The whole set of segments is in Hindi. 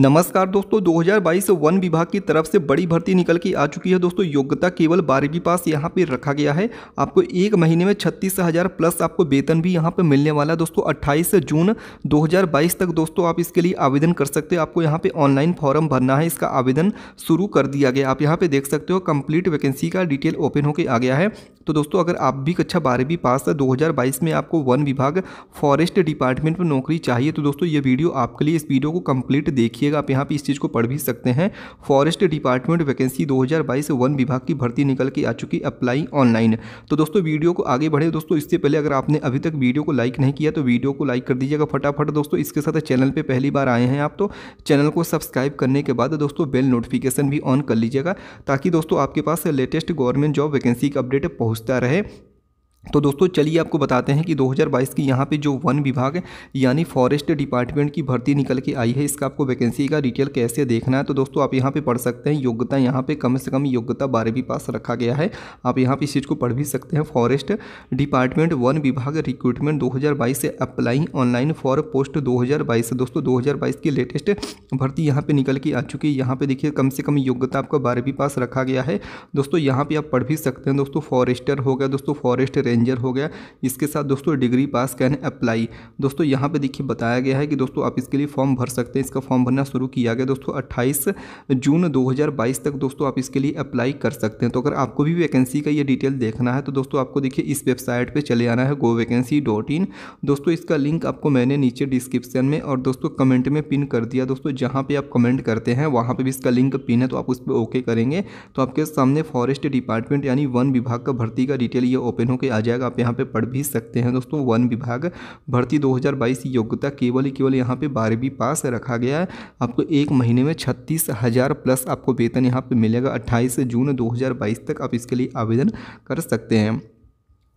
नमस्कार दोस्तों 2022 वन विभाग की तरफ से बड़ी भर्ती निकल के आ चुकी है दोस्तों योग्यता केवल बारहवीं पास यहाँ पे रखा गया है आपको एक महीने में छत्तीस हज़ार प्लस आपको वेतन भी यहाँ पे मिलने वाला है दोस्तों 28 जून 2022 तक दोस्तों आप इसके लिए आवेदन कर सकते हो आपको यहाँ पे ऑनलाइन फॉर्म भरना है इसका आवेदन शुरू कर दिया गया आप यहाँ पर देख सकते हो कम्प्लीट वैकेंसी का डिटेल ओपन होकर आ गया है तो दोस्तों अगर आप भी कक्षा अच्छा बारहवीं पास दो हज़ार बाईस में आपको वन विभाग फॉरेस्ट डिपार्टमेंट में नौकरी चाहिए तो दोस्तों ये वीडियो आपके लिए इस वीडियो को कंप्लीट देखिएगा आप यहाँ पर इस चीज़ को पढ़ भी सकते हैं फॉरेस्ट डिपार्टमेंट वैकेंसी बाईस वन विभाग की भर्ती निकल के आ चुकी अप्लाई ऑनलाइन तो दोस्तों वीडियो को आगे बढ़े दोस्तों इससे पहले अगर आपने अभी तक वीडियो को लाइक नहीं किया तो वीडियो को लाइक कर दीजिएगा फटाफट दोस्तों इसके साथ चैनल पर पहली बार आए हैं आप तो चैनल को सब्सक्राइब करने के बाद दोस्तों बेल नोटिफिकेशन भी ऑन कर लीजिएगा ताकि दोस्तों आपके पास लेटेस्ट गवर्नमेंट जॉब वैकेंसी का अपडेट पहुँच पूछता रहे तो दोस्तों चलिए आपको बताते हैं कि 2022 की यहाँ पे जो वन विभाग यानी फॉरेस्ट डिपार्टमेंट की भर्ती निकल के आई है इसका आपको वैकेंसी का डिटेल कैसे देखना है तो दोस्तों आप यहाँ पे पढ़ सकते हैं योग्यता यहाँ पे कम से कम योग्यता बारहवीं पास रखा गया है आप यहाँ पे इस चीज़ को पढ़ भी सकते हैं फॉरेस्ट डिपार्टमेंट वन विभाग रिक्रूटमेंट दो से अप्लाई ऑनलाइन फॉर पोस्ट दो दोस्तों दो की लेटेस्ट भर्ती यहाँ पर निकल के आ चुकी है यहाँ पर देखिए कम से कम योग्यता आपका बारहवीं पास रखा गया है दोस्तों यहाँ पर आप पढ़ भी सकते हैं दोस्तों फॉरेस्टर हो गया दोस्तों फॉरेस्ट रेंज रेंजर हो गया इसके साथ दोस्तों डिग्री पास कैन अप्लाई दोस्तों यहाँ पे देखिए बताया गया है कि दोस्तों आप इसके लिए फॉर्म भर सकते हैं इसका फॉर्म भरना शुरू किया गया दोस्तों अट्ठाईस जून 2022 तक दोस्तों आप इसके लिए अप्लाई कर सकते हैं तो अगर आपको भी वैकेंसी का ये डिटेल देखना है तो दोस्तों आपको देखिए इस वेबसाइट पर चले आना है गो वैकेंसी डॉट इन दोस्तों इसका लिंक आपको मैंने नीचे डिस्क्रिप्शन में और दोस्तों कमेंट में पिन कर दिया दोस्तों जहाँ पर आप कमेंट करते हैं वहाँ पर भी इसका लिंक पिन है तो आप उस पर ओके करेंगे तो आपके सामने फॉरेस्ट डिपार्टमेंट यानी वन विभाग का भर्ती का डिटेल ये ओपन होकर आ जाएगा आप यहाँ पे पढ़ भी सकते हैं दोस्तों वन विभाग भर्ती 2022 योग्यता केवल ही केवल यहाँ पे बारहवीं पास रखा गया है आपको एक महीने में छत्तीस हज़ार प्लस आपको वेतन यहाँ पर मिलेगा अट्ठाईस जून 2022 तक आप इसके लिए आवेदन कर सकते हैं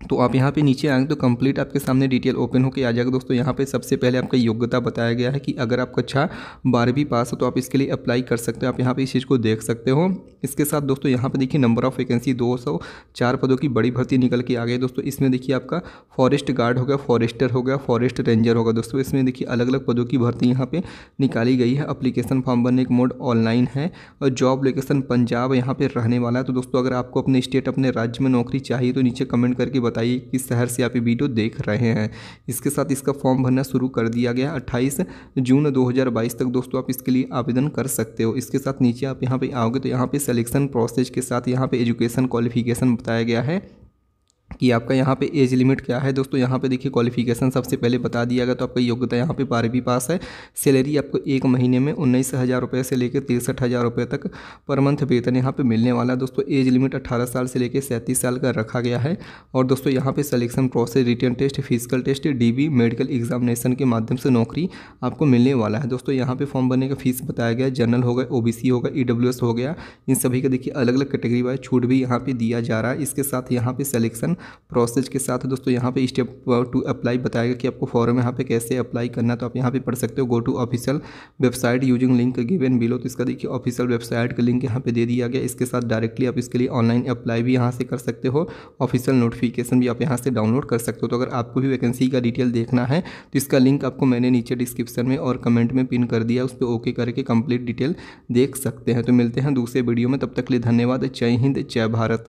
तो आप यहाँ पे नीचे आएंगे तो कंप्लीट आपके सामने डिटेल ओपन होकर आ जाएगा दोस्तों यहाँ पे सबसे पहले आपका योग्यता बताया गया है कि अगर आप कक्षा अच्छा बारहवीं पास हो तो आप इसके लिए अप्लाई कर सकते हो आप यहाँ पे इस चीज़ को देख सकते हो इसके साथ दोस्तों यहाँ पे देखिए नंबर ऑफ वैकेंसी दो सौ चार पदों की बड़ी भर्ती निकल के आ गई दोस्तों इसमें देखिए आपका फॉरेस्ट गार्ड हो गया फॉरेस्टर हो गया फॉरेस्ट रेंजर होगा दोस्तों इसमें देखिए अलग अलग पदों की भर्ती यहाँ पर निकाली गई है अप्लीकेशन फॉर्म भरने का मोड ऑनलाइन है और जॉब लोकेशन पंजाब यहाँ पर रहने वाला है तो दोस्तों अगर आपको अपने स्टेट अपने राज्य में नौकरी चाहिए तो नीचे कमेंट करके बताइए किस शहर से आप ये वीडियो देख रहे हैं इसके साथ इसका फॉर्म भरना शुरू कर दिया गया अट्ठाईस जून 2022 तक दोस्तों आप इसके लिए आवेदन कर सकते हो इसके साथ नीचे आप यहाँ पर आओगे तो यहाँ पर सिलेक्शन प्रोसेस के साथ यहाँ पर एजुकेशन क्वालिफिकेशन बताया गया है कि आपका यहाँ पे एज लिमिट क्या है दोस्तों यहाँ पे देखिए क्वालिफिकेशन सबसे पहले बता दिया गया तो आपका योग्यता यहाँ पे बारहवीं पास है सैलरी आपको एक महीने में उन्नीस हज़ार रुपये से लेकर तिरसठ हज़ार रुपये तक पर मंथ वेतन यहाँ पे मिलने वाला है दोस्तों एज लिमिट अट्ठारह साल से लेकर सैंतीस साल का रखा गया है और दोस्तों यहाँ पर selection process written test physical test डी मेडिकल एग्जामिनेशन के माध्यम से नौकरी आपको मिलने वाला है दोस्तों यहाँ पर फॉर्म भरने का फीस बताया गया जनरल होगा ओ होगा ई हो गया इन सभी का देखिए अलग अलग कैटेगरी वाइज छूट भी यहाँ पर दिया जा रहा है इसके साथ यहाँ पर सलेक्शन प्रोसेस के साथ दोस्तों यहाँ पे स्टेप टू अप्लाई बताएगा कि आपको फॉर्म यहाँ पे कैसे अप्लाई करना तो आप यहाँ पे पढ़ सकते हो go to official website using link given below तो इसका देखिए ऑफिशियल वेबसाइट का लिंक यहाँ पे दे दिया गया इसके साथ डायरेक्टली आप इसके लिए ऑनलाइन अप्लाई भी यहाँ से कर सकते हो ऑफिशियल नोटिफिकेशन भी आप यहाँ से डाउनलोड कर सकते हो तो अगर आपको भी वैकेंसी का डिटेल देखना है तो इसका लिंक आपको मैंने नीचे डिस्क्रिप्शन में और कमेंट में पिन कर दिया उस पर ओके करके कंप्लीट डिटेल देख सकते हैं तो मिलते हैं दूसरे वीडियो में तब तक लिए धन्यवाद जय हिंद जय भारत